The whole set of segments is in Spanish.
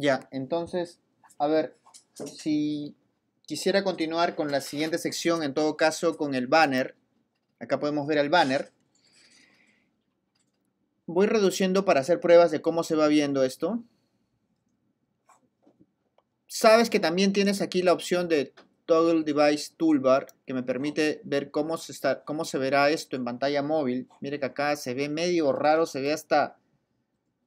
Ya, entonces, a ver, si quisiera continuar con la siguiente sección, en todo caso con el banner, acá podemos ver el banner. Voy reduciendo para hacer pruebas de cómo se va viendo esto. Sabes que también tienes aquí la opción de Toggle Device Toolbar, que me permite ver cómo se, está, cómo se verá esto en pantalla móvil. Mire que acá se ve medio raro, se ve hasta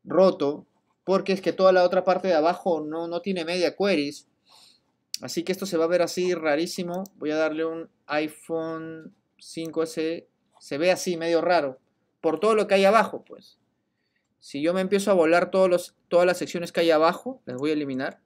roto, porque es que toda la otra parte de abajo no, no tiene media queries. Así que esto se va a ver así rarísimo. Voy a darle un iPhone 5S. Se ve así, medio raro. Por todo lo que hay abajo, pues. Si yo me empiezo a volar todos los, todas las secciones que hay abajo, las voy a eliminar.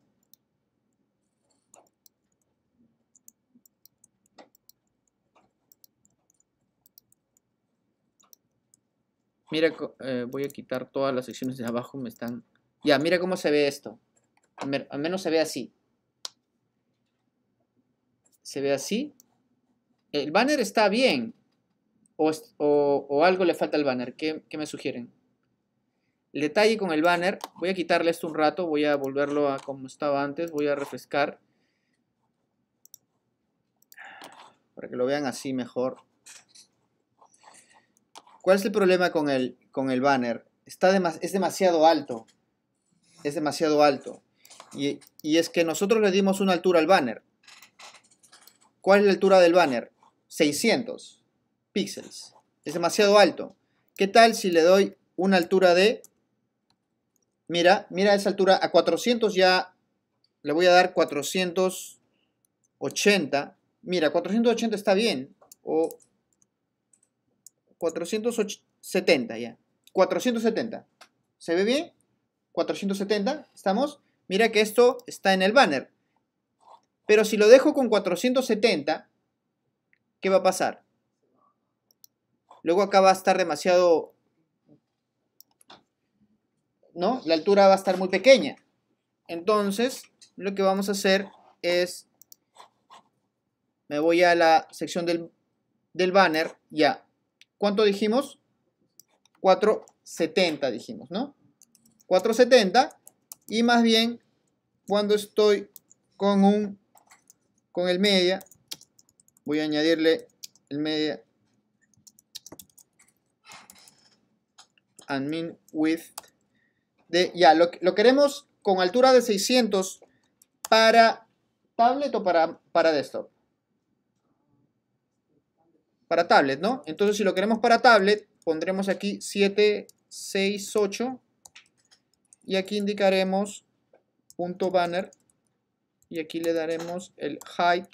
Mira, eh, voy a quitar todas las secciones de abajo, me están ya, mira cómo se ve esto. Al menos se ve así. Se ve así. El banner está bien. O, algo le falta al banner. ¿Qué, me sugieren? El detalle con el banner. Voy a quitarle esto un rato. Voy a volverlo a como estaba antes. Voy a refrescar. Para que lo vean así mejor. ¿Cuál es el problema con el, con el banner? Está es demasiado alto es demasiado alto. Y, es que nosotros le dimos una altura al banner. ¿Cuál es la altura del banner? 600 píxeles. Es demasiado alto. ¿Qué tal si le doy una altura de... Mira, mira esa altura a 400 ya le voy a dar 480. Mira, 480 está bien. O 470 ya. 470. ¿Se ve bien? 470, ¿estamos? Mira que esto está en el banner. Pero si lo dejo con 470, ¿qué va a pasar? Luego acá va a estar demasiado... ¿No? La altura va a estar muy pequeña. Entonces, lo que vamos a hacer es... Me voy a la sección del, del banner, ya. ¿Cuánto dijimos? 470 dijimos, ¿no? 470 y más bien cuando estoy con un con el media voy a añadirle el media admin width de ya lo, queremos con altura de 600 para tablet o para, para desktop para tablet no entonces si lo queremos para tablet pondremos aquí 768 y aquí indicaremos punto banner y aquí le daremos el height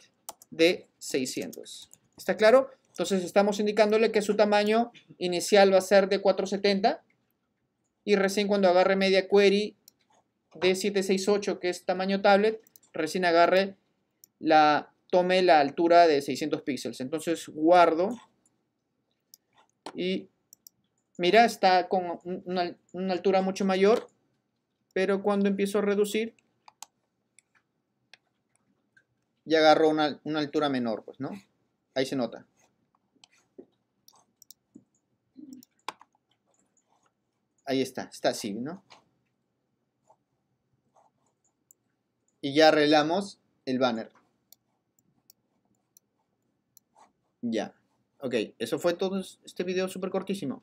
de 600. ¿Está claro? Entonces estamos indicándole que su tamaño inicial va a ser de 470 y recién cuando agarre media query de 768 que es tamaño tablet, recién agarre la tome la altura de 600 píxeles. Entonces guardo y mira, está con una altura mucho mayor pero cuando empiezo a reducir, ya agarro una, altura menor, pues, ¿no? Ahí se nota. Ahí está, está así, ¿no? Y ya arreglamos el banner. Ya. Ok, eso fue todo este video súper cortísimo.